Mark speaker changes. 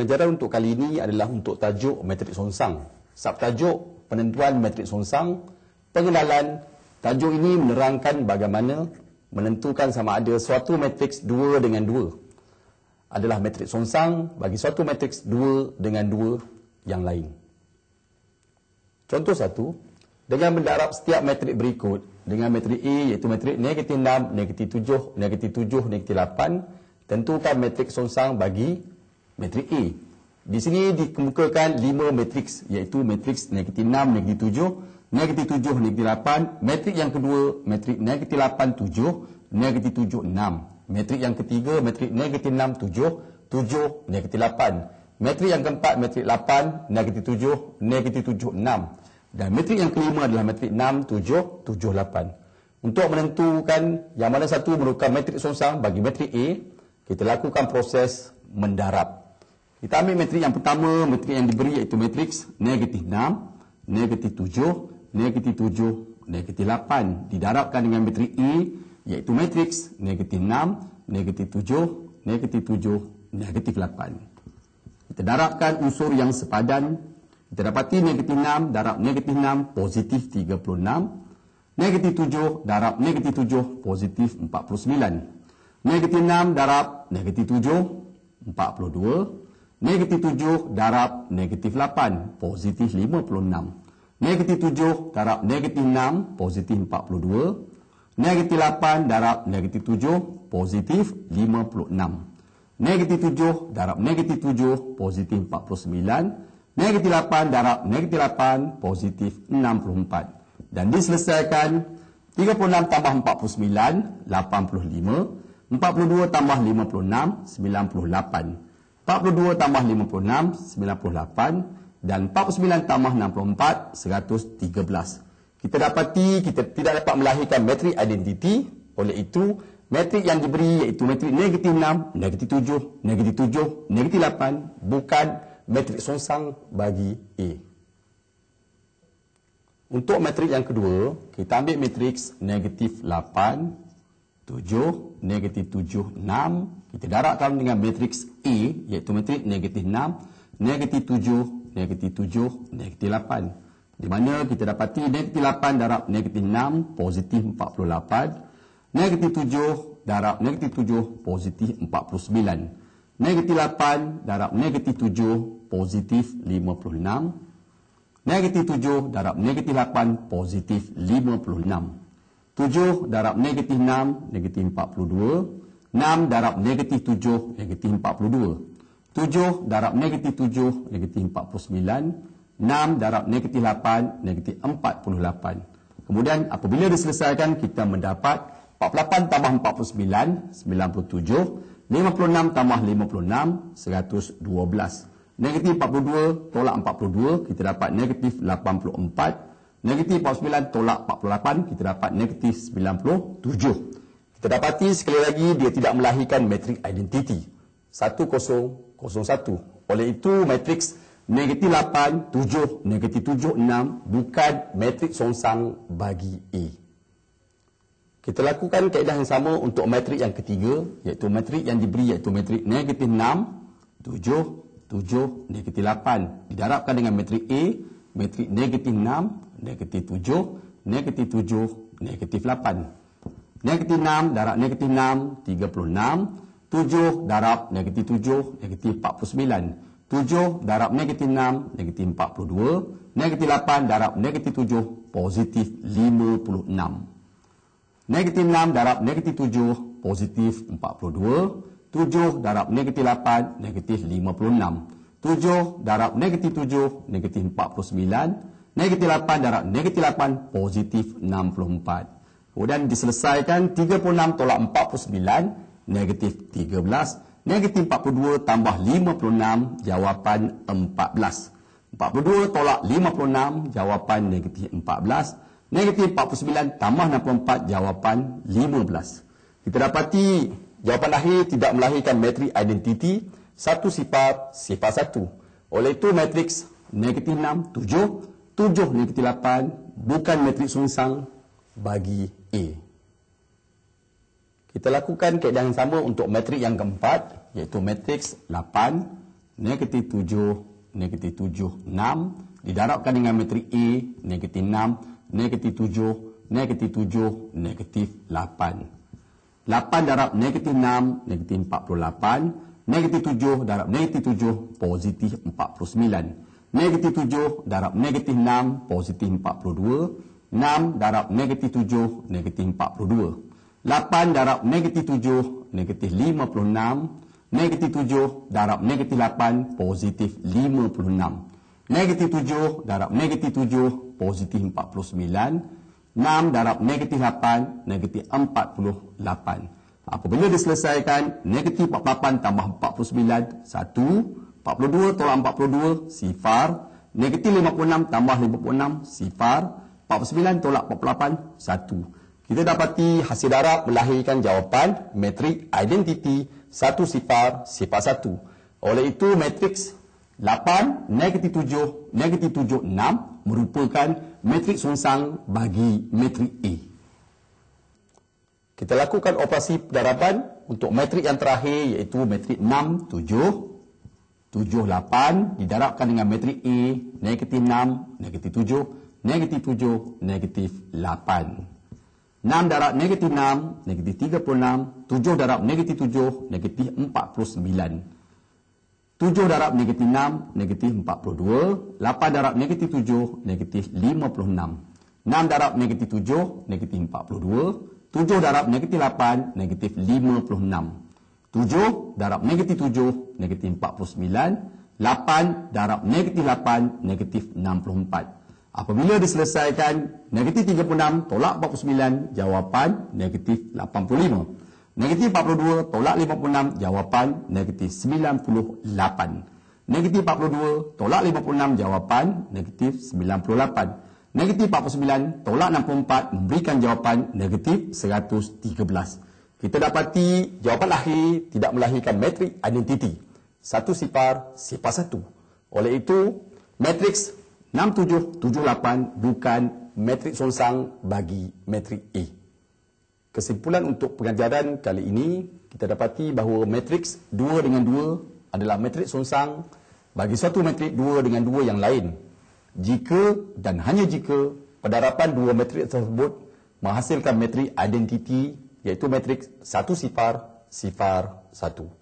Speaker 1: Pengajaran untuk kali ini adalah untuk tajuk matriks sonsang. Subtajuk penentuan matriks sonsang, pengenalan tajuk ini menerangkan bagaimana menentukan sama ada suatu matriks 2 dengan 2 adalah matriks sonsang bagi suatu matriks 2 dengan 2 yang lain. Contoh satu, dengan mendarab setiap matriks berikut dengan matriks A iaitu matriks negatif 6, negatif 7, negatif 7, negatif 8, tentukan matriks sonsang bagi matrik A. Di sini dikemukakan 5 matriks, iaitu matriks negatif 6, negatif 7, negatif 7, negatif 8, matrik yang kedua matrix negatif 8, 7, negatif 7, 6. matrik yang ketiga matrix negatif 6, 7, 7, negatif 8. matrik yang keempat matrix 8, negatif 7, negatif 7, 6. Dan matrik yang kelima adalah matrix 6, 7, 7, Untuk menentukan yang mana satu merupakan matriks sonsang bagi matrix A, kita lakukan proses mendarab. Kita ambil matriks yang pertama, matriks yang diberi iaitu matriks negatif 6, negatif 7, negatif 7, negatif 8. Didarabkan dengan matriks E iaitu matriks negatif 6, negatif 7, negatif 7, negatif 8. Kita darabkan unsur yang sepadan. Kita dapati negatif 6, darab negatif 6, positif 36. Negatif 7, darab negatif 7, positif 49. Negatif 6, darab negatif 7, 42 negatif 7 darab negatif 8 positif 56 negatif 7 darab negatif 6 positif 42 negatif 8 darab negatif 7 positif 56 negatif 7 darab negatif 7 positif 49 negatif 8 darab negatif 8 positif 64 dan diselesaikan 36 tambah 49 85 42 tambah 56 98 42 tambah 56, 98. Dan 49 tambah 64, 113. Kita dapati kita tidak dapat melahirkan matrik identiti. Oleh itu, matrik yang diberi iaitu matrik negatif 6, negatif 7, negatif 7, negatif 8. Bukan matrik sonsang bagi A. Untuk matrik yang kedua, kita ambil matriks negatif 8, tujuh, negatif tujuh, enam. Kita darabkan dengan matriks A, iaitu matriks negatif enam, negatif tujuh, negatif tujuh, negatif lapan. Di mana kita dapati negatif lapan darab negatif enam, positif empat puluh lapan. Negatif tujuh darab negatif tujuh, positif empat puluh sembilan. Negatif lapan darab negatif tujuh, positif lima puluh enam. Negatif tujuh darab negatif lapan, positif lima puluh enam. 7 darab negatif 6, negatif 42. 6 darab negatif 7, negatif 42. 7 darab negatif 7, negatif 49. 6 darab negatif 8, negatif 48. Kemudian apabila diselesaikan, kita mendapat 48 tambah 49, 97. 56 tambah 56, 112. Negatif 42, tolak 42, kita dapat negatif 84. Negatif 49 tolak 48 kita dapat negatif 97. Kita dapati sekali lagi dia tidak melahirkan matrik identiti 1001. Oleh itu matriks negatif 8, 7, negatif 7, 6 bukan matriks songsang bagi A. Kita lakukan kaedah yang sama untuk matrik yang ketiga iaitu matrik yang diberi iaitu matrik negatif 6, 7, 7, negatif 8. Didarabkan dengan matrik A, matrik negatif 6, negatif 7, negatif 7, negatif 8. Negatif 6, darab negatif 6, 36. 7, darab negatif 7, negatif 49. 7, darab negatif 6, negatif 42. Negatif 8, darab negatif 7, positif 56. Negatif 6, darab negatif 7, positif 42. 7, darab negatif 8, negatif 56. 7, darab negatif 7, negatif 49 negatif 8 darab negatif 8 positif 64 kemudian diselesaikan 36 tolak 49 negatif 13 negatif 42 tambah 56 jawapan 14 42 tolak 56 jawapan negatif 14 negatif 49 tambah 64 jawapan 15 kita dapati jawapan akhir tidak melahirkan matrik identiti satu sifat sifat satu oleh itu matriks negatif 6 7 tujuh negatif ketiga lapan bukan matriks sungsang bagi A. Kita lakukan keadaan yang sama untuk matriks yang keempat iaitu matriks lapan, negatif tujuh, negatif tujuh, enam didarabkan dengan matriks A, negatif enam, negatif tujuh, negatif tujuh, negatif lapan. Lapan darab negatif enam, negatif empat puluh lapan, negatif tujuh darab negatif tujuh, positif empat puluh sembilan negatif 7 darab negatif 6 positif 42 6 darab negatif 7 negatif 42 8 darab negatif 7 negatif 56 negatif 7 darab negatif 8 positif 56 negatif 7 darab negatif 7 positif 49 6 darab negatif 8 negatif 48 Apabila diselesaikan, negatif 48 tambah 49, satu. 42 tolak 42 sifar negatif 56 tambah 56 sifar 49 tolak 48 satu kita dapati hasil darab melahirkan jawapan matrik identiti satu sifar sifar satu oleh itu matrix 8 negatif 7 negatif 7 6 merupakan matrik sungsang bagi matrik A kita lakukan operasi darapan untuk matrik yang terakhir iaitu matrik 6 7 tujuh lapan didarabkan dengan matrik A negatif enam negatif tujuh negatif tujuh negatif lapan enam darab negatif enam negatif tiga puluh enam tujuh darab negatif tujuh negatif empat puluh sembilan tujuh darab negatif enam negatif empat puluh dua lapan darab negatif tujuh negatif lima puluh enam enam darab negatif tujuh negatif empat puluh dua tujuh darab negatif lapan negatif lima puluh enam Tujuh darab negatif tujuh, negatif empat puluh sembilan. Lapan darab negatif lapan, negatif enam puluh empat. Apabila diselesaikan, negatif tiga puluh enam, tolak empat puluh sembilan, jawapan negatif lapan puluh lima. Negatif empat puluh dua, tolak lima puluh enam, jawapan negatif sembilan puluh lapan. Negatif empat puluh dua, tolak lima puluh enam, jawapan negatif sembilan puluh lapan. Negatif empat puluh sembilan, tolak enam puluh empat, memberikan jawapan negatif seratus tiga belas kita dapati jawapan akhir tidak melahirkan matrik identiti. Satu sipar, sipar satu. Oleh itu, matriks 6778 bukan matrik sonsang bagi matrik A. Kesimpulan untuk pengajaran kali ini, kita dapati bahawa matriks 2 dengan 2 adalah matrik sonsang bagi satu matrik 2 dengan 2 yang lain. Jika dan hanya jika pendarapan dua matrik tersebut menghasilkan matrik identiti iaitu matriks satu sifar sifar satu.